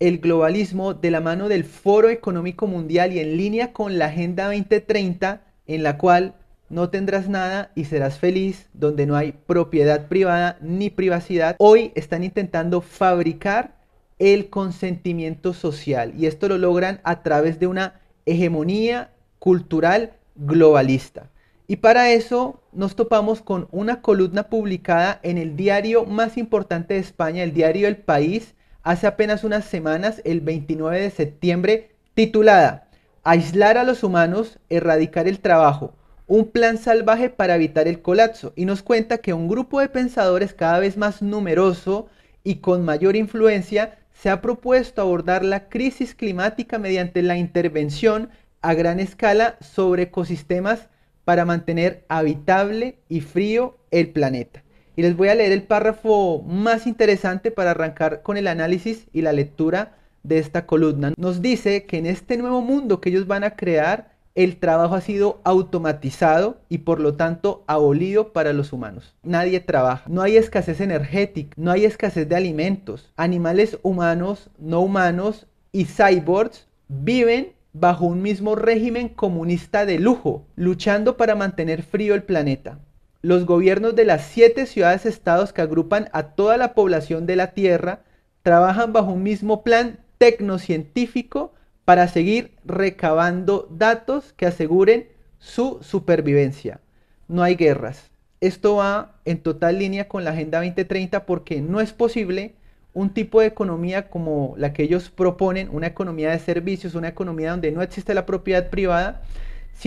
el globalismo de la mano del Foro Económico Mundial y en línea con la Agenda 2030, en la cual no tendrás nada y serás feliz, donde no hay propiedad privada ni privacidad. Hoy están intentando fabricar el consentimiento social y esto lo logran a través de una hegemonía cultural globalista. Y para eso nos topamos con una columna publicada en el diario más importante de España, el diario El País, hace apenas unas semanas, el 29 de septiembre, titulada Aislar a los humanos, erradicar el trabajo, un plan salvaje para evitar el colapso, y nos cuenta que un grupo de pensadores cada vez más numeroso y con mayor influencia se ha propuesto abordar la crisis climática mediante la intervención a gran escala sobre ecosistemas para mantener habitable y frío el planeta y les voy a leer el párrafo más interesante para arrancar con el análisis y la lectura de esta columna. Nos dice que en este nuevo mundo que ellos van a crear, el trabajo ha sido automatizado y por lo tanto abolido para los humanos. Nadie trabaja, no hay escasez energética, no hay escasez de alimentos. Animales humanos, no humanos y cyborgs viven bajo un mismo régimen comunista de lujo, luchando para mantener frío el planeta los gobiernos de las siete ciudades-estados que agrupan a toda la población de la Tierra trabajan bajo un mismo plan tecnocientífico para seguir recabando datos que aseguren su supervivencia. No hay guerras. Esto va en total línea con la Agenda 2030 porque no es posible un tipo de economía como la que ellos proponen, una economía de servicios, una economía donde no existe la propiedad privada,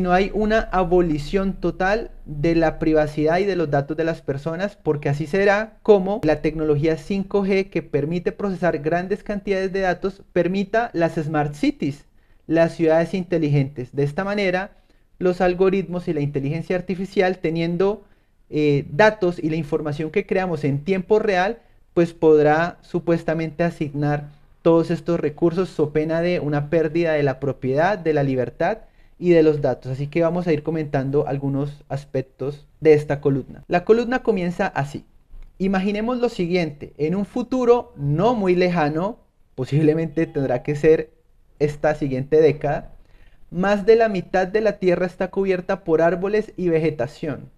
no hay una abolición total de la privacidad y de los datos de las personas, porque así será como la tecnología 5G que permite procesar grandes cantidades de datos permita las smart cities, las ciudades inteligentes. De esta manera, los algoritmos y la inteligencia artificial teniendo eh, datos y la información que creamos en tiempo real, pues podrá supuestamente asignar todos estos recursos so pena de una pérdida de la propiedad, de la libertad y de los datos, así que vamos a ir comentando algunos aspectos de esta columna. La columna comienza así. Imaginemos lo siguiente, en un futuro no muy lejano, posiblemente tendrá que ser esta siguiente década, más de la mitad de la Tierra está cubierta por árboles y vegetación.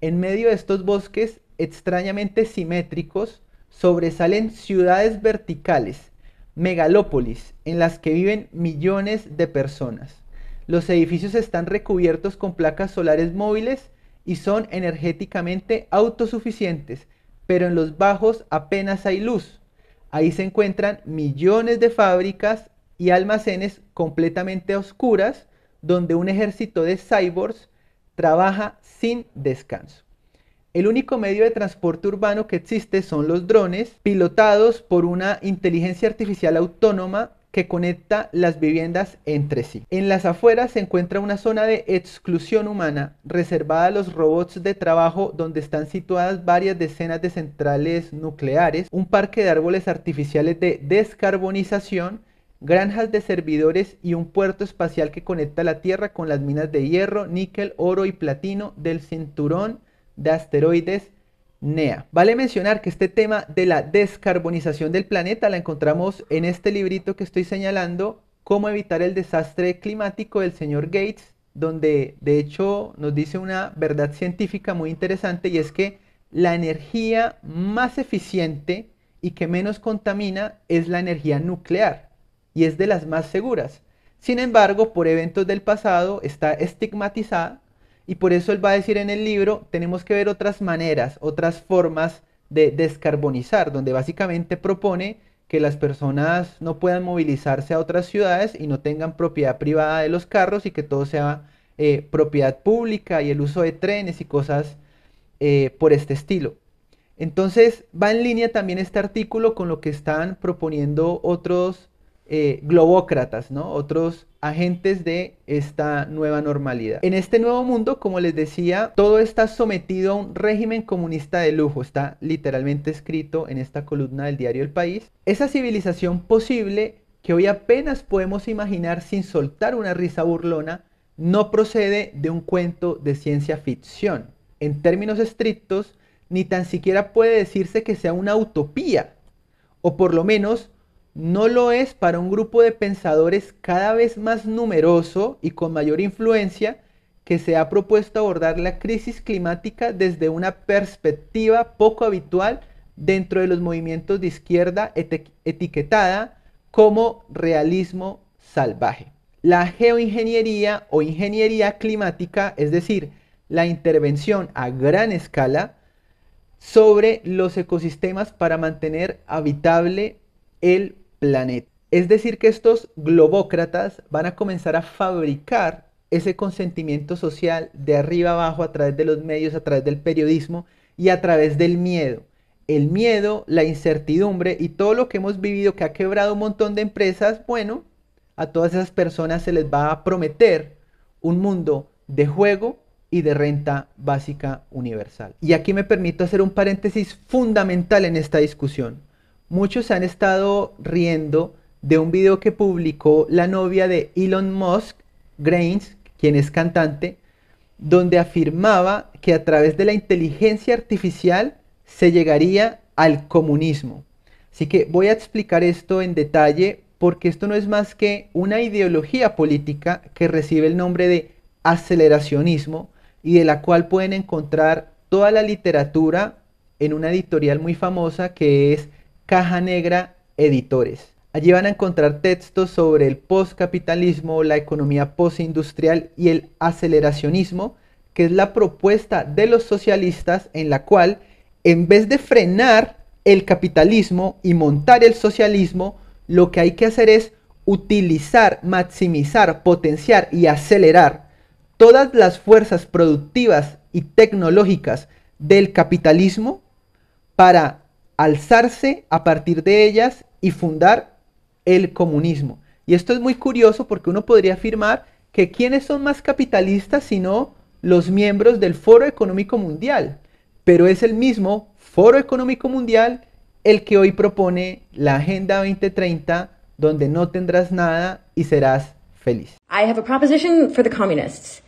En medio de estos bosques extrañamente simétricos sobresalen ciudades verticales, megalópolis, en las que viven millones de personas. Los edificios están recubiertos con placas solares móviles y son energéticamente autosuficientes, pero en los bajos apenas hay luz. Ahí se encuentran millones de fábricas y almacenes completamente oscuras donde un ejército de cyborgs trabaja sin descanso. El único medio de transporte urbano que existe son los drones, pilotados por una inteligencia artificial autónoma que conecta las viviendas entre sí. En las afueras se encuentra una zona de exclusión humana reservada a los robots de trabajo donde están situadas varias decenas de centrales nucleares, un parque de árboles artificiales de descarbonización, granjas de servidores y un puerto espacial que conecta la Tierra con las minas de hierro, níquel, oro y platino del cinturón de asteroides NEA. Vale mencionar que este tema de la descarbonización del planeta la encontramos en este librito que estoy señalando, Cómo evitar el desastre climático del señor Gates, donde de hecho nos dice una verdad científica muy interesante y es que la energía más eficiente y que menos contamina es la energía nuclear y es de las más seguras. Sin embargo, por eventos del pasado está estigmatizada y por eso él va a decir en el libro, tenemos que ver otras maneras, otras formas de descarbonizar, donde básicamente propone que las personas no puedan movilizarse a otras ciudades y no tengan propiedad privada de los carros y que todo sea eh, propiedad pública y el uso de trenes y cosas eh, por este estilo. Entonces va en línea también este artículo con lo que están proponiendo otros eh, globócratas, ¿no? Otros agentes de esta nueva normalidad. En este nuevo mundo, como les decía, todo está sometido a un régimen comunista de lujo, está literalmente escrito en esta columna del diario El País. Esa civilización posible que hoy apenas podemos imaginar sin soltar una risa burlona, no procede de un cuento de ciencia ficción. En términos estrictos, ni tan siquiera puede decirse que sea una utopía, o por lo menos no lo es para un grupo de pensadores cada vez más numeroso y con mayor influencia que se ha propuesto abordar la crisis climática desde una perspectiva poco habitual dentro de los movimientos de izquierda etiquetada como realismo salvaje. La geoingeniería o ingeniería climática, es decir, la intervención a gran escala sobre los ecosistemas para mantener habitable el planeta. Es decir, que estos globócratas van a comenzar a fabricar ese consentimiento social de arriba abajo a través de los medios, a través del periodismo y a través del miedo. El miedo, la incertidumbre y todo lo que hemos vivido que ha quebrado un montón de empresas, bueno, a todas esas personas se les va a prometer un mundo de juego y de renta básica universal. Y aquí me permito hacer un paréntesis fundamental en esta discusión muchos han estado riendo de un video que publicó la novia de Elon Musk, Grains, quien es cantante, donde afirmaba que a través de la inteligencia artificial se llegaría al comunismo. Así que voy a explicar esto en detalle porque esto no es más que una ideología política que recibe el nombre de aceleracionismo y de la cual pueden encontrar toda la literatura en una editorial muy famosa que es Caja Negra Editores. Allí van a encontrar textos sobre el postcapitalismo, la economía postindustrial y el aceleracionismo, que es la propuesta de los socialistas en la cual, en vez de frenar el capitalismo y montar el socialismo, lo que hay que hacer es utilizar, maximizar, potenciar y acelerar todas las fuerzas productivas y tecnológicas del capitalismo para alzarse a partir de ellas y fundar el comunismo. Y esto es muy curioso porque uno podría afirmar que quiénes son más capitalistas sino los miembros del Foro Económico Mundial. Pero es el mismo Foro Económico Mundial el que hoy propone la Agenda 2030 donde no tendrás nada y serás feliz. I have a proposition for the communists.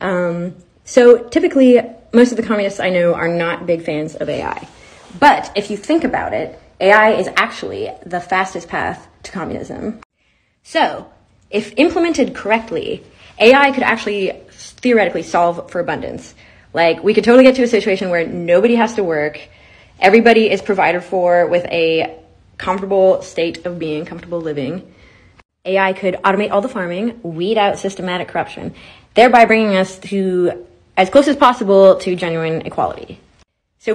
Um, so typically most of the communists I know are not big fans of AI. But if you think about it, AI is actually the fastest path to communism. So, if implemented correctly, AI could actually theoretically solve for abundance. Like, we could totally get to a situation where nobody has to work, everybody is provided for with a comfortable state of being, comfortable living. AI could automate all the farming, weed out systematic corruption, thereby bringing us to as close as possible to genuine equality. Es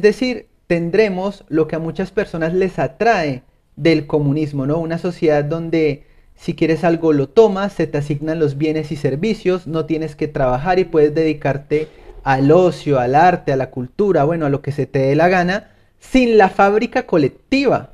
decir, tendremos lo que a muchas personas les atrae del comunismo, ¿no? Una sociedad donde si quieres algo lo tomas, se te asignan los bienes y servicios, no tienes que trabajar y puedes dedicarte al ocio, al arte, a la cultura, bueno, a lo que se te dé la gana, sin la fábrica colectiva,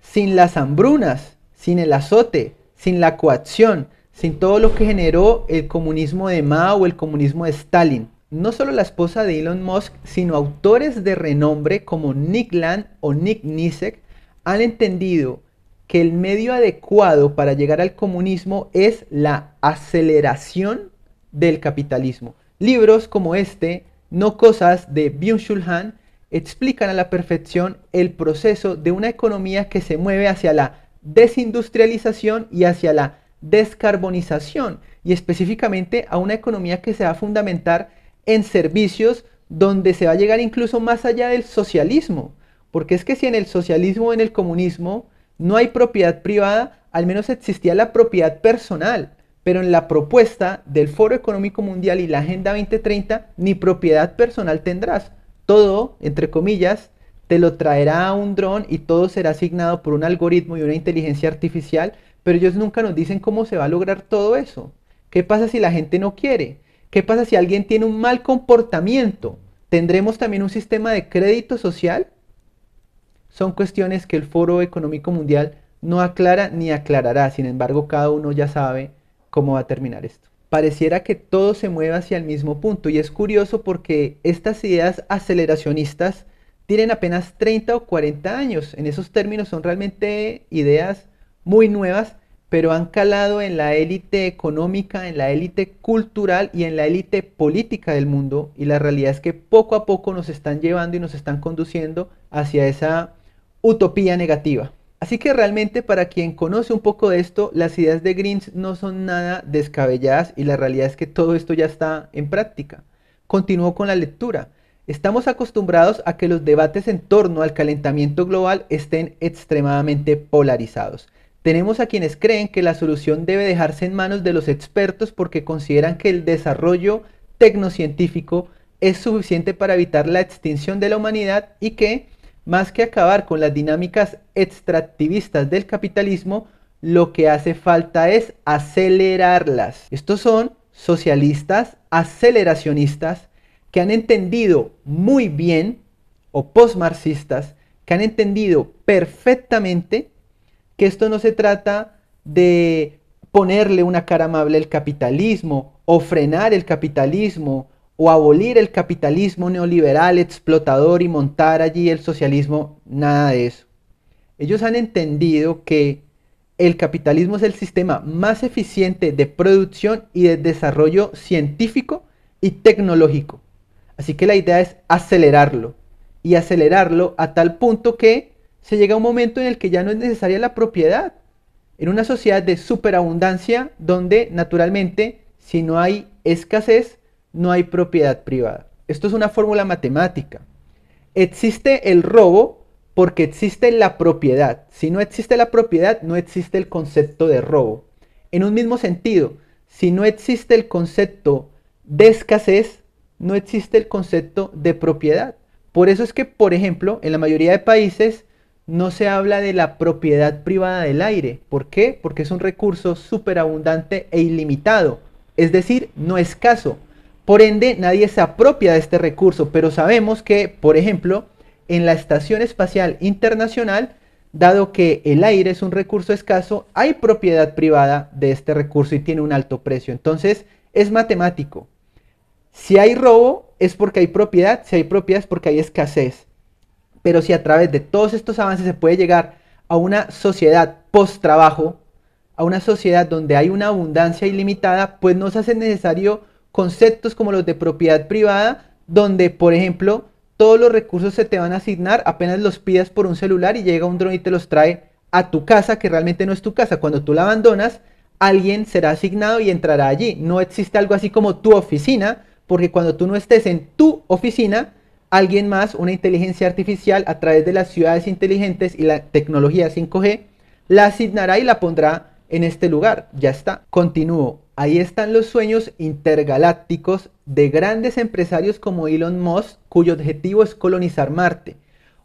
sin las hambrunas, sin el azote, sin la coacción, sin todo lo que generó el comunismo de Mao o el comunismo de Stalin. No solo la esposa de Elon Musk, sino autores de renombre como Nick Land o Nick Nisek han entendido que el medio adecuado para llegar al comunismo es la aceleración del capitalismo. Libros como este, No Cosas de Byung-Chul explican a la perfección el proceso de una economía que se mueve hacia la desindustrialización y hacia la descarbonización y específicamente a una economía que se va a fundamentar en servicios donde se va a llegar incluso más allá del socialismo. Porque es que si en el socialismo o en el comunismo no hay propiedad privada, al menos existía la propiedad personal. Pero en la propuesta del Foro Económico Mundial y la Agenda 2030, ni propiedad personal tendrás. Todo, entre comillas, te lo traerá a un dron y todo será asignado por un algoritmo y una inteligencia artificial, pero ellos nunca nos dicen cómo se va a lograr todo eso. ¿Qué pasa si la gente no quiere? ¿Qué pasa si alguien tiene un mal comportamiento? ¿Tendremos también un sistema de crédito social? Son cuestiones que el Foro Económico Mundial no aclara ni aclarará, sin embargo cada uno ya sabe cómo va a terminar esto. Pareciera que todo se mueve hacia el mismo punto y es curioso porque estas ideas aceleracionistas tienen apenas 30 o 40 años. En esos términos son realmente ideas muy nuevas, pero han calado en la élite económica, en la élite cultural y en la élite política del mundo. Y la realidad es que poco a poco nos están llevando y nos están conduciendo hacia esa utopía negativa. Así que realmente para quien conoce un poco de esto, las ideas de Greens no son nada descabelladas y la realidad es que todo esto ya está en práctica. Continúo con la lectura. Estamos acostumbrados a que los debates en torno al calentamiento global estén extremadamente polarizados. Tenemos a quienes creen que la solución debe dejarse en manos de los expertos porque consideran que el desarrollo tecnocientífico es suficiente para evitar la extinción de la humanidad y que, más que acabar con las dinámicas extractivistas del capitalismo, lo que hace falta es acelerarlas. Estos son socialistas, aceleracionistas, que han entendido muy bien, o postmarxistas, que han entendido perfectamente que esto no se trata de ponerle una cara amable al capitalismo, o frenar el capitalismo, o abolir el capitalismo neoliberal, explotador y montar allí el socialismo, nada de eso. Ellos han entendido que el capitalismo es el sistema más eficiente de producción y de desarrollo científico y tecnológico. Así que la idea es acelerarlo y acelerarlo a tal punto que se llega a un momento en el que ya no es necesaria la propiedad. En una sociedad de superabundancia donde naturalmente si no hay escasez, no hay propiedad privada. Esto es una fórmula matemática. Existe el robo porque existe la propiedad. Si no existe la propiedad, no existe el concepto de robo. En un mismo sentido, si no existe el concepto de escasez, no existe el concepto de propiedad. Por eso es que, por ejemplo, en la mayoría de países no se habla de la propiedad privada del aire. ¿Por qué? Porque es un recurso superabundante e ilimitado, es decir, no escaso. Por ende, nadie se apropia de este recurso, pero sabemos que, por ejemplo, en la Estación Espacial Internacional, dado que el aire es un recurso escaso, hay propiedad privada de este recurso y tiene un alto precio. Entonces, es matemático. Si hay robo es porque hay propiedad, si hay propiedad es porque hay escasez. Pero si a través de todos estos avances se puede llegar a una sociedad post-trabajo, a una sociedad donde hay una abundancia ilimitada, pues no se hace necesario conceptos como los de propiedad privada, donde, por ejemplo, todos los recursos se te van a asignar apenas los pidas por un celular y llega un dron y te los trae a tu casa, que realmente no es tu casa. Cuando tú la abandonas, alguien será asignado y entrará allí. No existe algo así como tu oficina, porque cuando tú no estés en tu oficina, alguien más, una inteligencia artificial a través de las ciudades inteligentes y la tecnología 5G, la asignará y la pondrá en este lugar. Ya está. Continúo. Ahí están los sueños intergalácticos de grandes empresarios como Elon Musk, cuyo objetivo es colonizar Marte,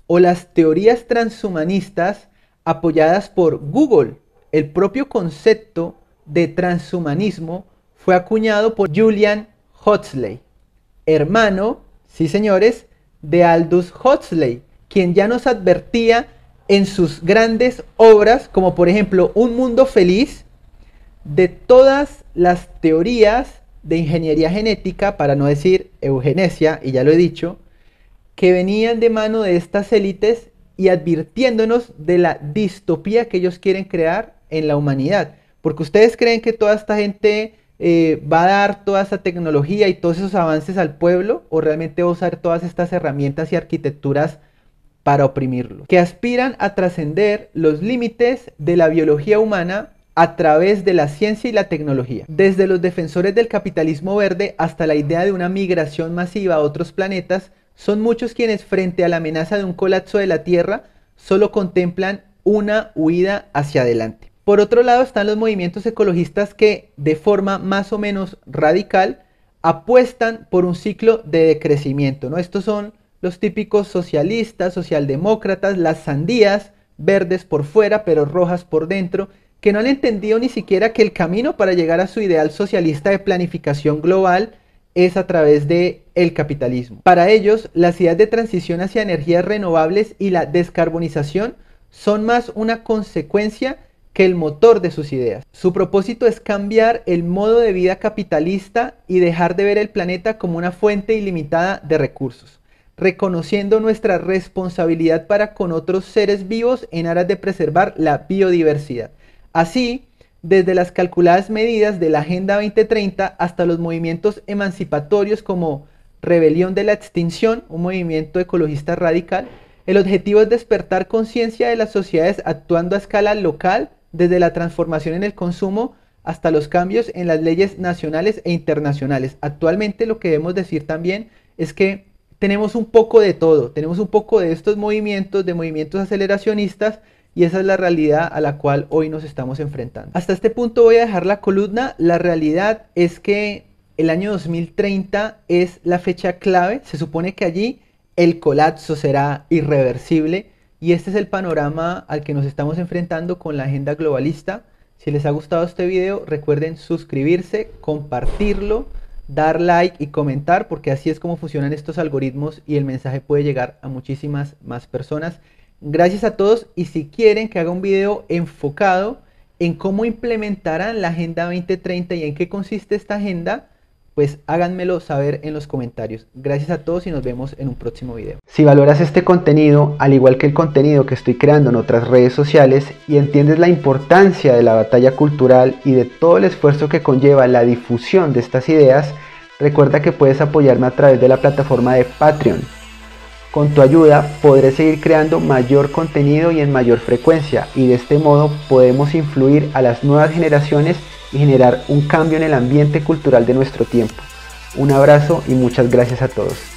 o las teorías transhumanistas apoyadas por Google. El propio concepto de transhumanismo fue acuñado por Julian Huxley, hermano, sí señores, de Aldous Huxley, quien ya nos advertía en sus grandes obras, como por ejemplo Un Mundo Feliz, de todas las teorías de ingeniería genética, para no decir eugenesia, y ya lo he dicho, que venían de mano de estas élites y advirtiéndonos de la distopía que ellos quieren crear en la humanidad. Porque ustedes creen que toda esta gente eh, va a dar toda esa tecnología y todos esos avances al pueblo o realmente va a usar todas estas herramientas y arquitecturas para oprimirlo, que aspiran a trascender los límites de la biología humana a través de la ciencia y la tecnología. Desde los defensores del capitalismo verde hasta la idea de una migración masiva a otros planetas, son muchos quienes frente a la amenaza de un colapso de la Tierra solo contemplan una huida hacia adelante. Por otro lado están los movimientos ecologistas que de forma más o menos radical apuestan por un ciclo de decrecimiento. ¿no? Estos son los típicos socialistas, socialdemócratas, las sandías, verdes por fuera pero rojas por dentro, que no han entendido ni siquiera que el camino para llegar a su ideal socialista de planificación global es a través de el capitalismo. Para ellos, las ideas de transición hacia energías renovables y la descarbonización son más una consecuencia que el motor de sus ideas. Su propósito es cambiar el modo de vida capitalista y dejar de ver el planeta como una fuente ilimitada de recursos, reconociendo nuestra responsabilidad para con otros seres vivos en aras de preservar la biodiversidad. Así, desde las calculadas medidas de la Agenda 2030 hasta los movimientos emancipatorios como Rebelión de la Extinción, un movimiento ecologista radical, el objetivo es despertar conciencia de las sociedades actuando a escala local, desde la transformación en el consumo hasta los cambios en las leyes nacionales e internacionales. Actualmente lo que debemos decir también es que tenemos un poco de todo, tenemos un poco de estos movimientos, de movimientos aceleracionistas, y esa es la realidad a la cual hoy nos estamos enfrentando. Hasta este punto voy a dejar la columna. La realidad es que el año 2030 es la fecha clave. Se supone que allí el colapso será irreversible y este es el panorama al que nos estamos enfrentando con la agenda globalista. Si les ha gustado este video, recuerden suscribirse, compartirlo, dar like y comentar, porque así es como funcionan estos algoritmos y el mensaje puede llegar a muchísimas más personas. Gracias a todos y si quieren que haga un video enfocado en cómo implementarán la Agenda 2030 y en qué consiste esta agenda, pues háganmelo saber en los comentarios. Gracias a todos y nos vemos en un próximo video. Si valoras este contenido, al igual que el contenido que estoy creando en otras redes sociales y entiendes la importancia de la batalla cultural y de todo el esfuerzo que conlleva la difusión de estas ideas, recuerda que puedes apoyarme a través de la plataforma de Patreon. Con tu ayuda podré seguir creando mayor contenido y en mayor frecuencia y de este modo podemos influir a las nuevas generaciones y generar un cambio en el ambiente cultural de nuestro tiempo. Un abrazo y muchas gracias a todos.